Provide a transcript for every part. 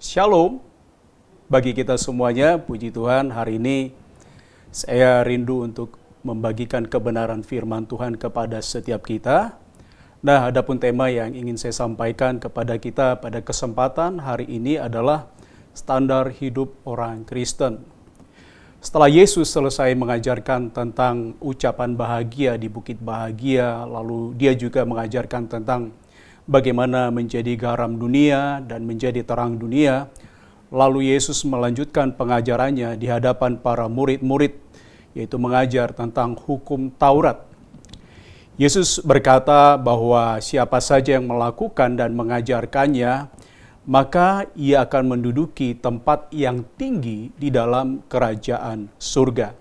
Shalom bagi kita semuanya. Puji Tuhan, hari ini saya rindu untuk membagikan kebenaran firman Tuhan kepada setiap kita. Nah, adapun tema yang ingin saya sampaikan kepada kita pada kesempatan hari ini adalah standar hidup orang Kristen. Setelah Yesus selesai mengajarkan tentang ucapan bahagia di Bukit Bahagia, lalu dia juga mengajarkan tentang bagaimana menjadi garam dunia dan menjadi terang dunia. Lalu Yesus melanjutkan pengajarannya di hadapan para murid-murid yaitu mengajar tentang hukum Taurat. Yesus berkata bahwa siapa saja yang melakukan dan mengajarkannya, maka ia akan menduduki tempat yang tinggi di dalam kerajaan surga.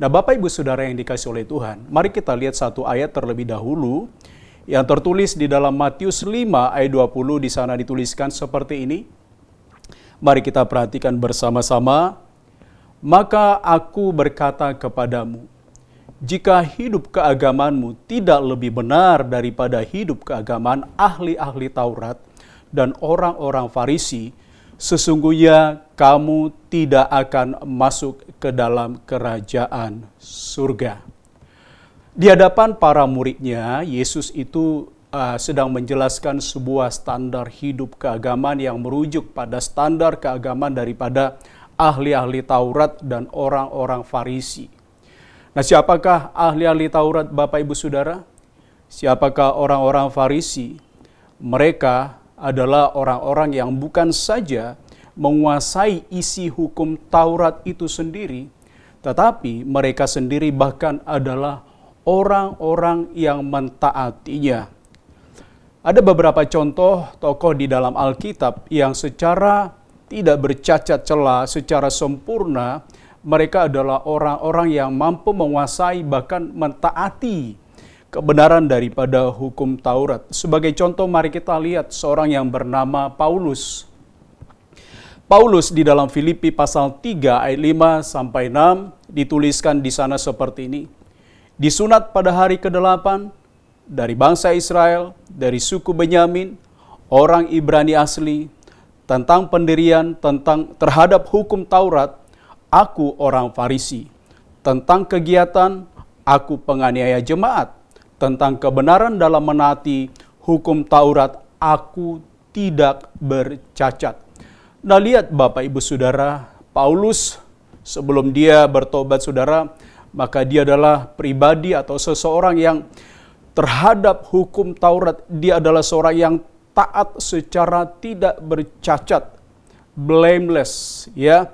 Nah, Bapak Ibu Saudara yang dikasih oleh Tuhan, mari kita lihat satu ayat terlebih dahulu yang tertulis di dalam Matius 5 ayat 20 di sana dituliskan seperti ini. Mari kita perhatikan bersama-sama maka aku berkata kepadamu, jika hidup keagamanmu tidak lebih benar daripada hidup keagamaan ahli-ahli Taurat dan orang-orang Farisi, sesungguhnya kamu tidak akan masuk ke dalam kerajaan surga. Di hadapan para muridnya, Yesus itu uh, sedang menjelaskan sebuah standar hidup keagamaan yang merujuk pada standar keagamaan daripada ahli-ahli Taurat dan orang-orang Farisi. Nah, siapakah ahli-ahli Taurat, Bapak Ibu Saudara? Siapakah orang-orang Farisi? Mereka adalah orang-orang yang bukan saja menguasai isi hukum Taurat itu sendiri, tetapi mereka sendiri bahkan adalah orang-orang yang mentaatinya. Ada beberapa contoh tokoh di dalam Alkitab yang secara tidak bercacat celah secara sempurna, mereka adalah orang-orang yang mampu menguasai bahkan mentaati kebenaran daripada hukum Taurat. Sebagai contoh mari kita lihat seorang yang bernama Paulus. Paulus di dalam Filipi pasal 3 ayat 5 sampai 6 dituliskan di sana seperti ini. Disunat pada hari ke-8 dari bangsa Israel, dari suku Benyamin, orang Ibrani asli, tentang pendirian tentang terhadap hukum Taurat, aku orang Farisi. Tentang kegiatan, aku penganiaya jemaat. Tentang kebenaran dalam menaati hukum Taurat, aku tidak bercacat. Nah lihat Bapak Ibu Saudara, Paulus sebelum dia bertobat Saudara, maka dia adalah pribadi atau seseorang yang terhadap hukum Taurat, dia adalah seorang yang taat secara tidak bercacat, blameless, ya.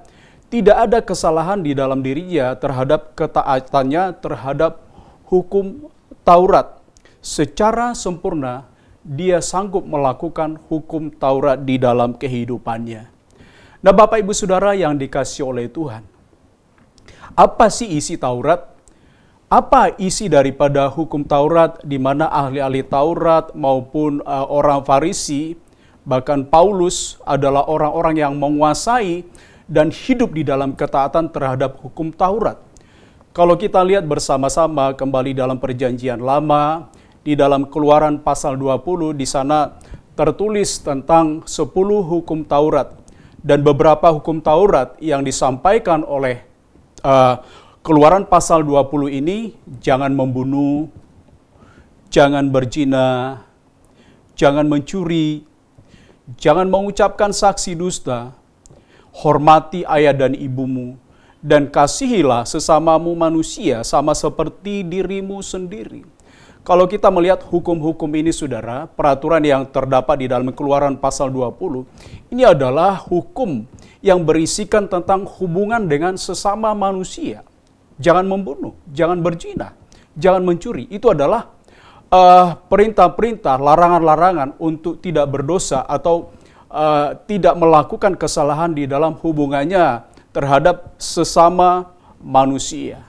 Tidak ada kesalahan di dalam dirinya terhadap ketaatannya terhadap hukum Taurat. Secara sempurna dia sanggup melakukan hukum Taurat di dalam kehidupannya. Nah, Bapak Ibu Saudara yang dikasih oleh Tuhan. Apa sih isi Taurat? apa isi daripada hukum Taurat di mana ahli-ahli Taurat maupun uh, orang Farisi bahkan Paulus adalah orang-orang yang menguasai dan hidup di dalam ketaatan terhadap hukum Taurat. Kalau kita lihat bersama-sama kembali dalam perjanjian lama di dalam Keluaran pasal 20 di sana tertulis tentang 10 hukum Taurat dan beberapa hukum Taurat yang disampaikan oleh uh, Keluaran pasal 20 ini jangan membunuh, jangan berzina, jangan mencuri, jangan mengucapkan saksi dusta, hormati ayah dan ibumu, dan kasihilah sesamamu manusia sama seperti dirimu sendiri. Kalau kita melihat hukum-hukum ini saudara, peraturan yang terdapat di dalam keluaran pasal 20, ini adalah hukum yang berisikan tentang hubungan dengan sesama manusia jangan membunuh, jangan berzina, jangan mencuri. Itu adalah eh, perintah-perintah, uh, larangan-larangan untuk tidak berdosa atau uh, tidak melakukan kesalahan di dalam hubungannya terhadap sesama manusia.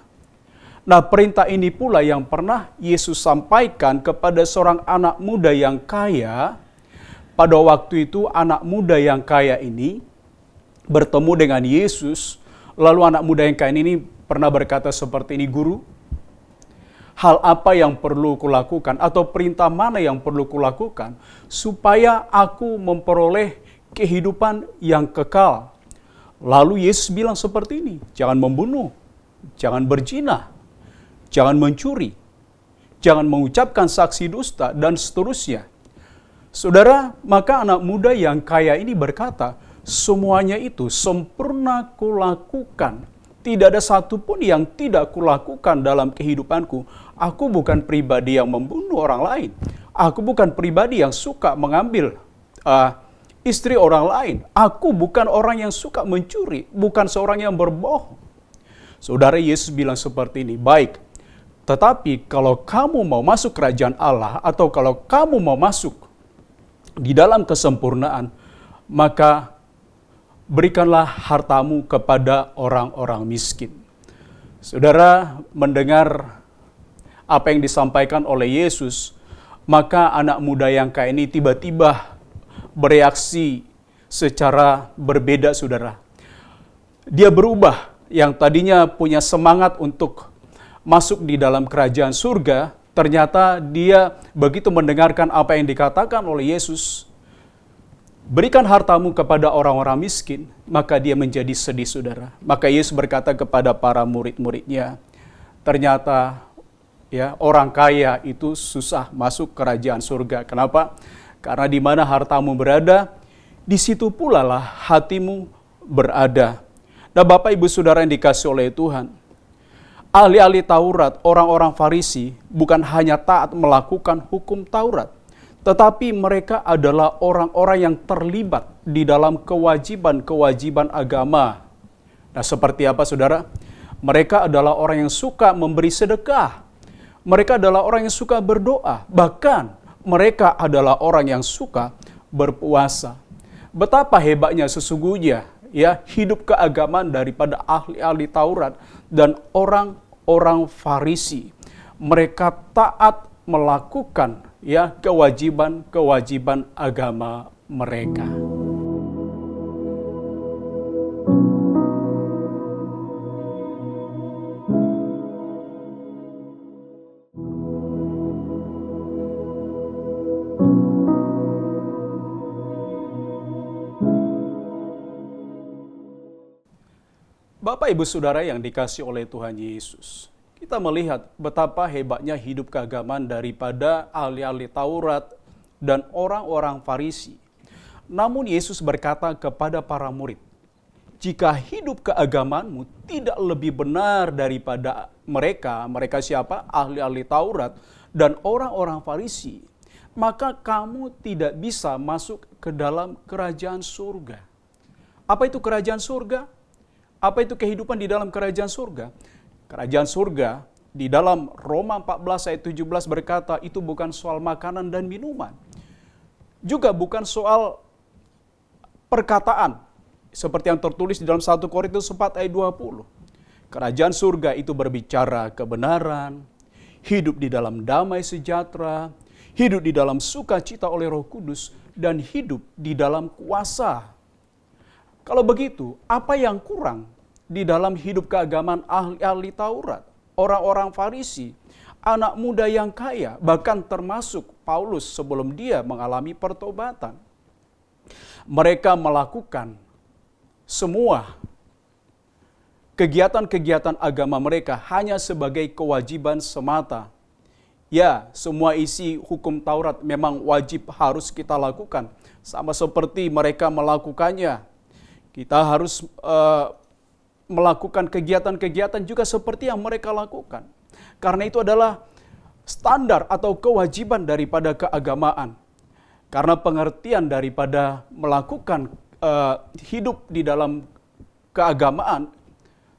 Nah, perintah ini pula yang pernah Yesus sampaikan kepada seorang anak muda yang kaya. Pada waktu itu, anak muda yang kaya ini bertemu dengan Yesus. Lalu, anak muda yang kaya ini pernah berkata seperti ini, Guru, hal apa yang perlu kulakukan atau perintah mana yang perlu kulakukan supaya aku memperoleh kehidupan yang kekal. Lalu Yesus bilang seperti ini, jangan membunuh, jangan berzina, jangan mencuri, jangan mengucapkan saksi dusta, dan seterusnya. Saudara, maka anak muda yang kaya ini berkata, semuanya itu sempurna kulakukan tidak ada satupun yang tidak kulakukan dalam kehidupanku. Aku bukan pribadi yang membunuh orang lain. Aku bukan pribadi yang suka mengambil uh, istri orang lain. Aku bukan orang yang suka mencuri, bukan seorang yang berbohong. Saudara Yesus bilang seperti ini, baik. Tetapi kalau kamu mau masuk kerajaan Allah atau kalau kamu mau masuk di dalam kesempurnaan, maka berikanlah hartamu kepada orang-orang miskin. Saudara mendengar apa yang disampaikan oleh Yesus, maka anak muda yang kaya ini tiba-tiba bereaksi secara berbeda, saudara. Dia berubah, yang tadinya punya semangat untuk masuk di dalam kerajaan surga, ternyata dia begitu mendengarkan apa yang dikatakan oleh Yesus, Berikan hartamu kepada orang-orang miskin, maka dia menjadi sedih, saudara. Maka Yesus berkata kepada para murid-muridnya, ternyata ya orang kaya itu susah masuk kerajaan surga. Kenapa? Karena di mana hartamu berada, di situ pula lah hatimu berada. Nah Bapak Ibu Saudara yang dikasih oleh Tuhan, ahli-ahli Taurat, orang-orang Farisi, bukan hanya taat melakukan hukum Taurat, tetapi mereka adalah orang-orang yang terlibat di dalam kewajiban-kewajiban agama. Nah, seperti apa saudara? Mereka adalah orang yang suka memberi sedekah. Mereka adalah orang yang suka berdoa. Bahkan mereka adalah orang yang suka berpuasa. Betapa hebatnya sesungguhnya ya hidup keagamaan daripada ahli-ahli Taurat dan orang-orang Farisi. Mereka taat melakukan ya kewajiban-kewajiban agama mereka. Bapak, Ibu, Saudara yang dikasih oleh Tuhan Yesus, kita melihat betapa hebatnya hidup keagamaan daripada ahli-ahli Taurat dan orang-orang Farisi. Namun Yesus berkata kepada para murid, "Jika hidup keagamaanmu tidak lebih benar daripada mereka, mereka siapa? Ahli-ahli Taurat dan orang-orang Farisi, maka kamu tidak bisa masuk ke dalam kerajaan surga." Apa itu kerajaan surga? Apa itu kehidupan di dalam kerajaan surga? Kerajaan surga di dalam Roma 14 ayat 17 berkata itu bukan soal makanan dan minuman. Juga bukan soal perkataan seperti yang tertulis di dalam 1 Korintus 4 ayat 20. Kerajaan surga itu berbicara kebenaran, hidup di dalam damai sejahtera, hidup di dalam sukacita oleh Roh Kudus dan hidup di dalam kuasa. Kalau begitu, apa yang kurang di dalam hidup keagamaan ahli-ahli Taurat, orang-orang Farisi, anak muda yang kaya, bahkan termasuk Paulus sebelum dia mengalami pertobatan. Mereka melakukan semua kegiatan-kegiatan agama mereka hanya sebagai kewajiban semata. Ya, semua isi hukum Taurat memang wajib harus kita lakukan, sama seperti mereka melakukannya. Kita harus uh, melakukan kegiatan-kegiatan juga seperti yang mereka lakukan. Karena itu adalah standar atau kewajiban daripada keagamaan. Karena pengertian daripada melakukan uh, hidup di dalam keagamaan,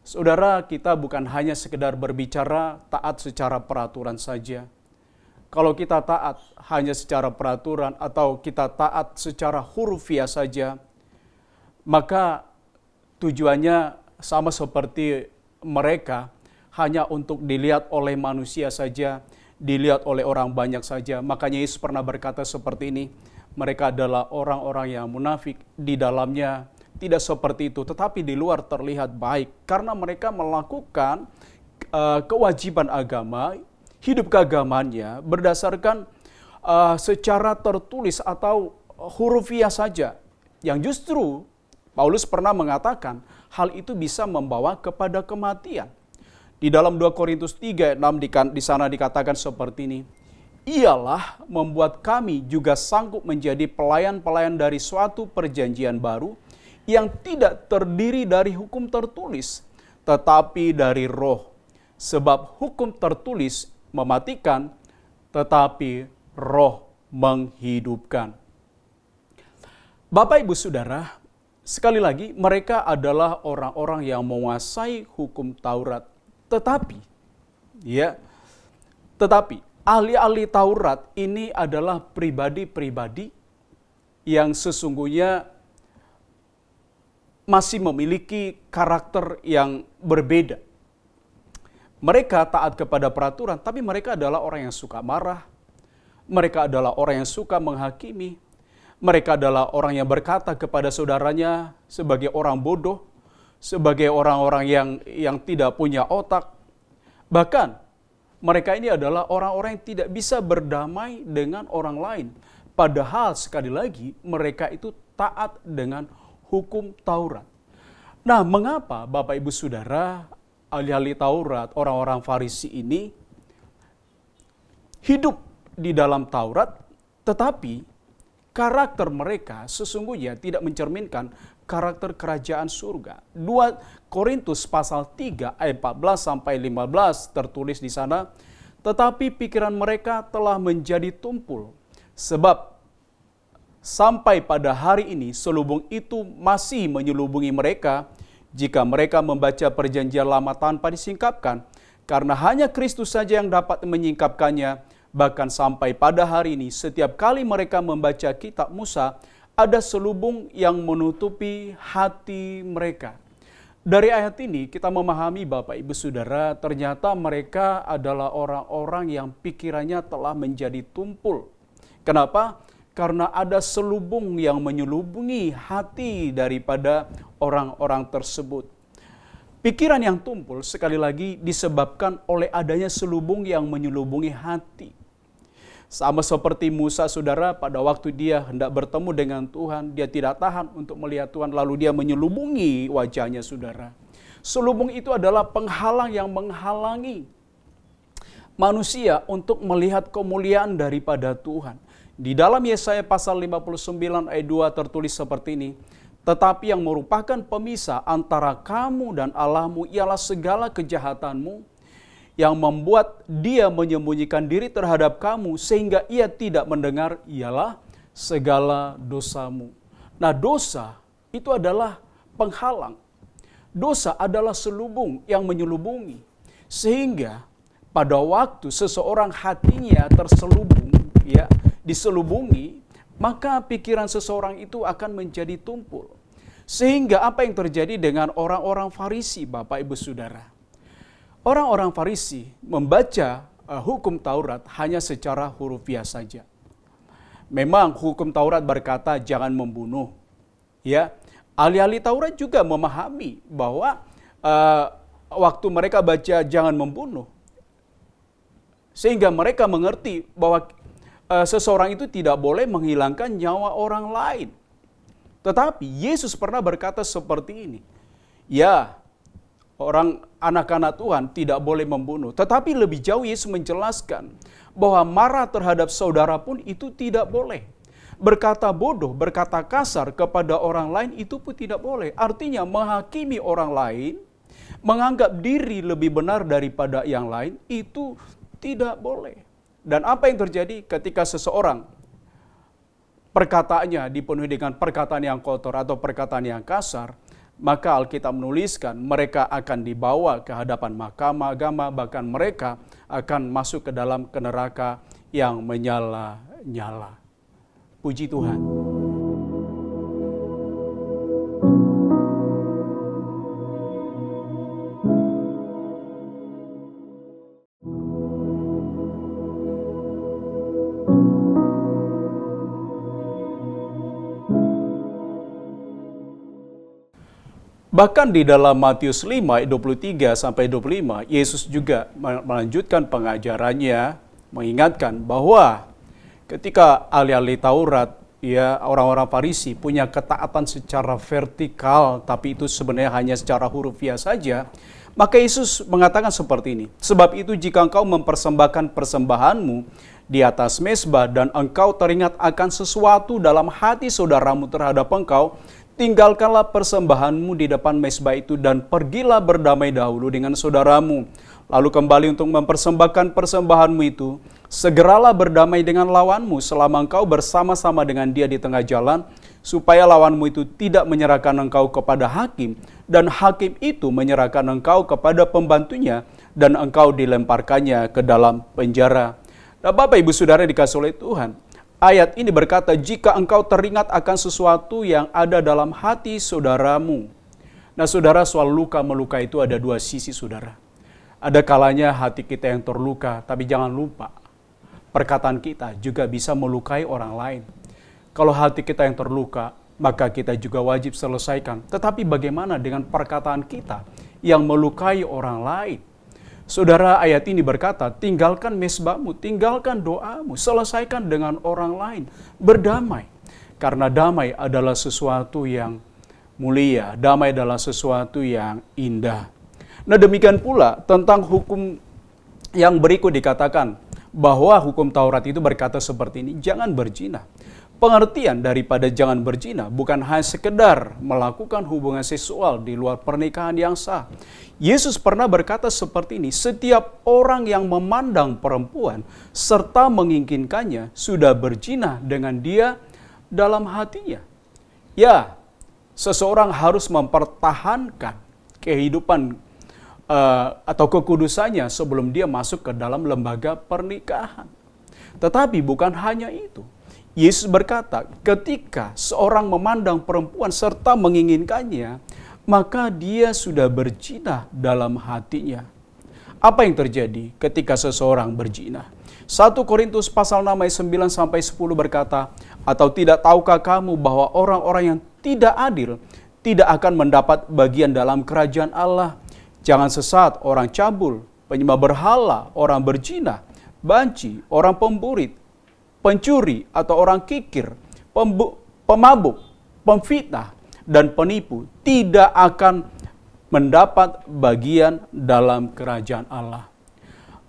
saudara kita bukan hanya sekedar berbicara taat secara peraturan saja. Kalau kita taat hanya secara peraturan atau kita taat secara hurufiah ya saja, maka tujuannya sama seperti mereka hanya untuk dilihat oleh manusia saja, dilihat oleh orang banyak saja. Makanya Yesus pernah berkata seperti ini, mereka adalah orang-orang yang munafik, di dalamnya tidak seperti itu, tetapi di luar terlihat baik. Karena mereka melakukan uh, kewajiban agama, hidup keagamannya berdasarkan uh, secara tertulis atau hurufiah saja. Yang justru Paulus pernah mengatakan, hal itu bisa membawa kepada kematian. Di dalam 2 Korintus 3 ayat 6 di sana dikatakan seperti ini. Ialah membuat kami juga sanggup menjadi pelayan-pelayan dari suatu perjanjian baru yang tidak terdiri dari hukum tertulis tetapi dari roh. Sebab hukum tertulis mematikan tetapi roh menghidupkan. Bapak Ibu Saudara, Sekali lagi, mereka adalah orang-orang yang menguasai hukum Taurat. Tetapi, ya, tetapi ahli-ahli Taurat ini adalah pribadi-pribadi yang sesungguhnya masih memiliki karakter yang berbeda. Mereka taat kepada peraturan, tapi mereka adalah orang yang suka marah. Mereka adalah orang yang suka menghakimi, mereka adalah orang yang berkata kepada saudaranya sebagai orang bodoh, sebagai orang-orang yang yang tidak punya otak. Bahkan mereka ini adalah orang-orang yang tidak bisa berdamai dengan orang lain. Padahal sekali lagi mereka itu taat dengan hukum Taurat. Nah, mengapa Bapak Ibu Saudara alih-alih Taurat, orang-orang Farisi ini hidup di dalam Taurat tetapi karakter mereka sesungguhnya tidak mencerminkan karakter kerajaan surga. 2 Korintus pasal 3 ayat 14 sampai 15 tertulis di sana, tetapi pikiran mereka telah menjadi tumpul sebab sampai pada hari ini selubung itu masih menyelubungi mereka jika mereka membaca perjanjian lama tanpa disingkapkan karena hanya Kristus saja yang dapat menyingkapkannya Bahkan sampai pada hari ini, setiap kali mereka membaca kitab Musa, ada selubung yang menutupi hati mereka. Dari ayat ini kita memahami Bapak Ibu Saudara ternyata mereka adalah orang-orang yang pikirannya telah menjadi tumpul. Kenapa? Karena ada selubung yang menyelubungi hati daripada orang-orang tersebut. Pikiran yang tumpul sekali lagi disebabkan oleh adanya selubung yang menyelubungi hati. Sama seperti Musa saudara pada waktu dia hendak bertemu dengan Tuhan, dia tidak tahan untuk melihat Tuhan lalu dia menyelubungi wajahnya saudara. Selubung itu adalah penghalang yang menghalangi manusia untuk melihat kemuliaan daripada Tuhan. Di dalam Yesaya pasal 59 ayat 2 tertulis seperti ini. Tetapi yang merupakan pemisah antara kamu dan Allahmu ialah segala kejahatanmu yang membuat dia menyembunyikan diri terhadap kamu sehingga ia tidak mendengar ialah segala dosamu. Nah, dosa itu adalah penghalang. Dosa adalah selubung yang menyelubungi sehingga pada waktu seseorang hatinya terselubung ya, diselubungi, maka pikiran seseorang itu akan menjadi tumpul. Sehingga apa yang terjadi dengan orang-orang Farisi, Bapak Ibu Saudara? Orang-orang Farisi membaca uh, hukum Taurat hanya secara hurufiah saja. Memang hukum Taurat berkata jangan membunuh. Ya, alih-alih Taurat juga memahami bahwa uh, waktu mereka baca jangan membunuh sehingga mereka mengerti bahwa uh, seseorang itu tidak boleh menghilangkan nyawa orang lain. Tetapi Yesus pernah berkata seperti ini. Ya, orang anak-anak Tuhan tidak boleh membunuh. Tetapi lebih jauh Yesus menjelaskan bahwa marah terhadap saudara pun itu tidak boleh. Berkata bodoh, berkata kasar kepada orang lain itu pun tidak boleh. Artinya menghakimi orang lain, menganggap diri lebih benar daripada yang lain itu tidak boleh. Dan apa yang terjadi ketika seseorang perkataannya dipenuhi dengan perkataan yang kotor atau perkataan yang kasar, maka Alkitab menuliskan mereka akan dibawa ke hadapan mahkamah agama, bahkan mereka akan masuk ke dalam neraka yang menyala-nyala. Puji Tuhan. Bahkan di dalam Matius 5 23 sampai 25 Yesus juga melanjutkan pengajarannya mengingatkan bahwa ketika ahli-ahli Taurat ya orang-orang Farisi punya ketaatan secara vertikal tapi itu sebenarnya hanya secara hurufiah saja maka Yesus mengatakan seperti ini sebab itu jika engkau mempersembahkan persembahanmu di atas mesbah dan engkau teringat akan sesuatu dalam hati saudaramu terhadap engkau tinggalkanlah persembahanmu di depan mesbah itu dan pergilah berdamai dahulu dengan saudaramu. Lalu kembali untuk mempersembahkan persembahanmu itu, segeralah berdamai dengan lawanmu selama engkau bersama-sama dengan dia di tengah jalan, supaya lawanmu itu tidak menyerahkan engkau kepada hakim, dan hakim itu menyerahkan engkau kepada pembantunya, dan engkau dilemparkannya ke dalam penjara. Nah Bapak Ibu Saudara dikasih oleh Tuhan, Ayat ini berkata, "Jika engkau teringat akan sesuatu yang ada dalam hati saudaramu." Nah, saudara, soal luka meluka itu ada dua sisi, saudara. Ada kalanya hati kita yang terluka, tapi jangan lupa, perkataan kita juga bisa melukai orang lain. Kalau hati kita yang terluka, maka kita juga wajib selesaikan. Tetapi bagaimana dengan perkataan kita yang melukai orang lain? Saudara, ayat ini berkata, tinggalkan mesbamu, tinggalkan doamu, selesaikan dengan orang lain, berdamai. Karena damai adalah sesuatu yang mulia, damai adalah sesuatu yang indah. Nah demikian pula tentang hukum yang berikut dikatakan bahwa hukum Taurat itu berkata seperti ini, jangan berjinah pengertian daripada jangan berzina bukan hanya sekedar melakukan hubungan seksual di luar pernikahan yang sah. Yesus pernah berkata seperti ini, setiap orang yang memandang perempuan serta menginginkannya sudah berzina dengan dia dalam hatinya. Ya, seseorang harus mempertahankan kehidupan uh, atau kekudusannya sebelum dia masuk ke dalam lembaga pernikahan. Tetapi bukan hanya itu Yesus berkata, ketika seorang memandang perempuan serta menginginkannya, maka dia sudah berzina dalam hatinya. Apa yang terjadi ketika seseorang berzina? 1 Korintus pasal 6 ayat 9 sampai 10 berkata, "Atau tidak tahukah kamu bahwa orang-orang yang tidak adil tidak akan mendapat bagian dalam kerajaan Allah? Jangan sesat orang cabul, penyembah berhala, orang berzina, banci, orang pemburit, pencuri atau orang kikir, pemabuk, pemfitnah, dan penipu tidak akan mendapat bagian dalam kerajaan Allah.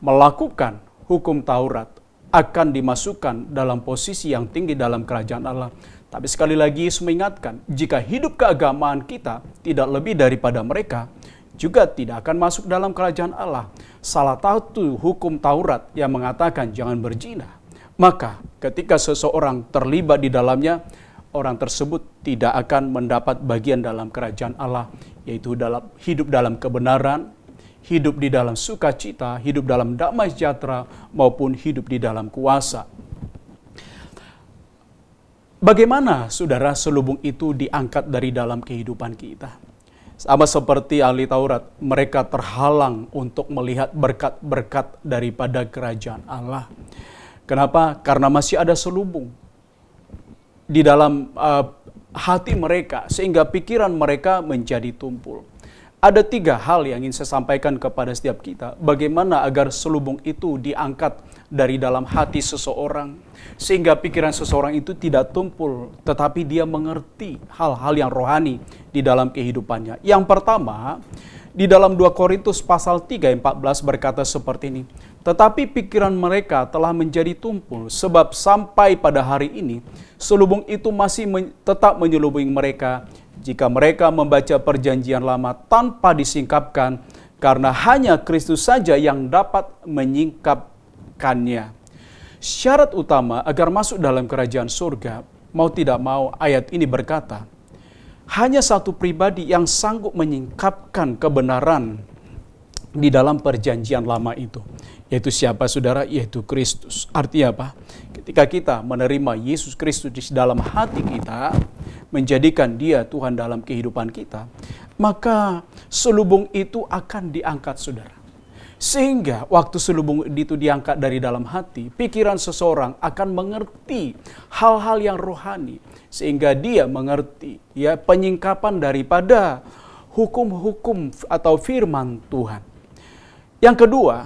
Melakukan hukum Taurat akan dimasukkan dalam posisi yang tinggi dalam kerajaan Allah. Tapi sekali lagi Yesus mengingatkan, jika hidup keagamaan kita tidak lebih daripada mereka, juga tidak akan masuk dalam kerajaan Allah. Salah satu hukum Taurat yang mengatakan jangan berjinah. Maka ketika seseorang terlibat di dalamnya, orang tersebut tidak akan mendapat bagian dalam kerajaan Allah, yaitu dalam hidup dalam kebenaran, hidup di dalam sukacita, hidup dalam damai sejahtera, maupun hidup di dalam kuasa. Bagaimana saudara selubung itu diangkat dari dalam kehidupan kita? Sama seperti ahli Taurat, mereka terhalang untuk melihat berkat-berkat daripada kerajaan Allah. Kenapa? Karena masih ada selubung di dalam uh, hati mereka sehingga pikiran mereka menjadi tumpul. Ada tiga hal yang ingin saya sampaikan kepada setiap kita. Bagaimana agar selubung itu diangkat dari dalam hati seseorang. Sehingga pikiran seseorang itu tidak tumpul. Tetapi dia mengerti hal-hal yang rohani di dalam kehidupannya. Yang pertama, di dalam 2 Korintus pasal 3 14 berkata seperti ini. Tetapi pikiran mereka telah menjadi tumpul sebab sampai pada hari ini selubung itu masih men tetap menyelubungi mereka jika mereka membaca perjanjian lama tanpa disingkapkan karena hanya Kristus saja yang dapat menyingkapkannya. Syarat utama agar masuk dalam kerajaan surga mau tidak mau ayat ini berkata, hanya satu pribadi yang sanggup menyingkapkan kebenaran di dalam perjanjian lama itu. Yaitu siapa saudara? Yaitu Kristus. Artinya apa? Ketika kita menerima Yesus Kristus di dalam hati kita, menjadikan dia Tuhan dalam kehidupan kita, maka selubung itu akan diangkat saudara. Sehingga waktu selubung itu diangkat dari dalam hati, pikiran seseorang akan mengerti hal-hal yang rohani. Sehingga dia mengerti ya penyingkapan daripada hukum-hukum atau firman Tuhan. Yang kedua,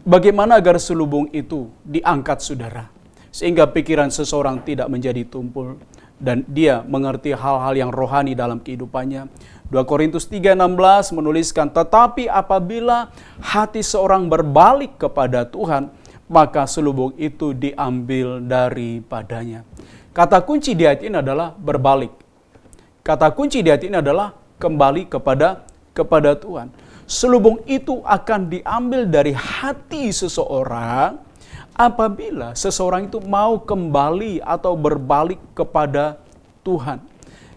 bagaimana agar selubung itu diangkat saudara. Sehingga pikiran seseorang tidak menjadi tumpul. Dan dia mengerti hal-hal yang rohani dalam kehidupannya. 2 Korintus 3.16 menuliskan, Tetapi apabila hati seorang berbalik kepada Tuhan, maka selubung itu diambil daripadanya. Kata kunci di ayat ini adalah berbalik. Kata kunci di ayat ini adalah kembali kepada kepada Tuhan. Selubung itu akan diambil dari hati seseorang apabila seseorang itu mau kembali atau berbalik kepada Tuhan.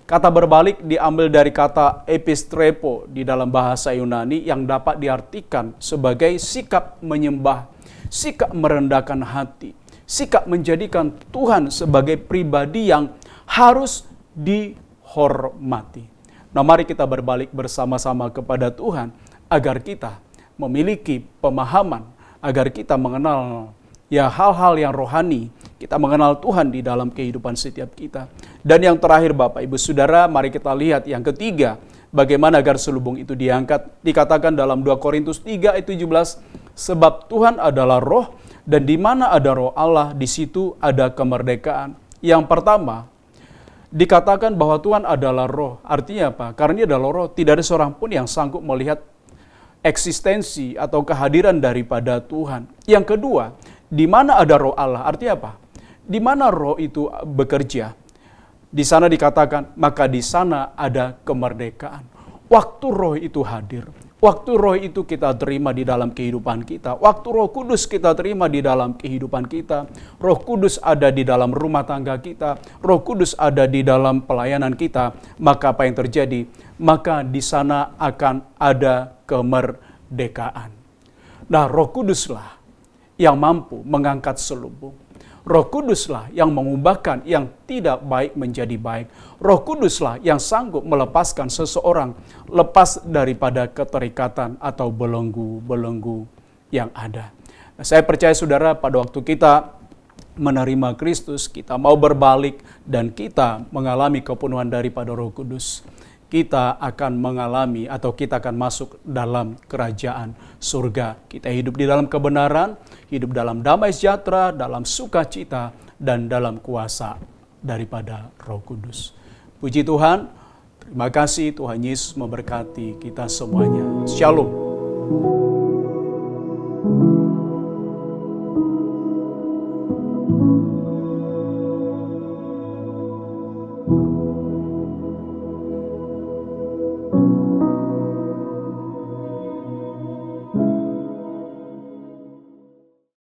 Kata berbalik diambil dari kata epistrepo di dalam bahasa Yunani yang dapat diartikan sebagai sikap menyembah, sikap merendahkan hati, sikap menjadikan Tuhan sebagai pribadi yang harus dihormati. Nah mari kita berbalik bersama-sama kepada Tuhan agar kita memiliki pemahaman, agar kita mengenal ya hal-hal yang rohani, kita mengenal Tuhan di dalam kehidupan setiap kita. Dan yang terakhir Bapak Ibu Saudara, mari kita lihat yang ketiga, bagaimana agar selubung itu diangkat. Dikatakan dalam 2 Korintus 3 ayat 17, sebab Tuhan adalah roh dan di mana ada roh Allah, di situ ada kemerdekaan. Yang pertama, dikatakan bahwa Tuhan adalah roh. Artinya apa? Karena dia adalah roh, tidak ada seorang pun yang sanggup melihat eksistensi atau kehadiran daripada Tuhan. Yang kedua, di mana ada roh Allah? Artinya apa? Di mana roh itu bekerja? Di sana dikatakan, maka di sana ada kemerdekaan. Waktu roh itu hadir, waktu roh itu kita terima di dalam kehidupan kita, waktu roh kudus kita terima di dalam kehidupan kita, roh kudus ada di dalam rumah tangga kita, roh kudus ada di dalam pelayanan kita, maka apa yang terjadi? Maka di sana akan ada kemerdekaan. Nah, Roh Kuduslah yang mampu mengangkat selubung. Roh Kuduslah yang mengubahkan yang tidak baik menjadi baik. Roh Kuduslah yang sanggup melepaskan seseorang lepas daripada keterikatan atau belenggu-belenggu yang ada. Nah, saya percaya saudara pada waktu kita menerima Kristus, kita mau berbalik dan kita mengalami kepenuhan daripada Roh Kudus kita akan mengalami atau kita akan masuk dalam kerajaan surga. Kita hidup di dalam kebenaran, hidup dalam damai sejahtera, dalam sukacita, dan dalam kuasa daripada Roh Kudus. Puji Tuhan, terima kasih Tuhan Yesus memberkati kita semuanya. Shalom.